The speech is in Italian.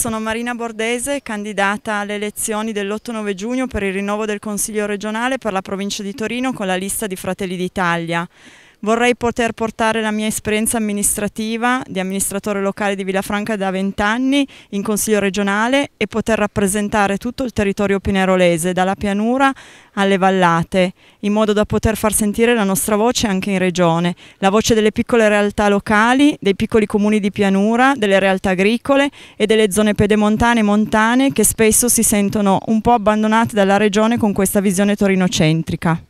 sono Marina Bordese, candidata alle elezioni dell'8-9 giugno per il rinnovo del Consiglio regionale per la provincia di Torino con la lista di Fratelli d'Italia. Vorrei poter portare la mia esperienza amministrativa di amministratore locale di Villafranca da 20 anni in Consiglio regionale e poter rappresentare tutto il territorio pinerolese, dalla pianura alle vallate, in modo da poter far sentire la nostra voce anche in regione, la voce delle piccole realtà locali, dei piccoli comuni di pianura, delle realtà agricole e delle zone pedemontane e montane che spesso si sentono un po' abbandonate dalla regione con questa visione torinocentrica.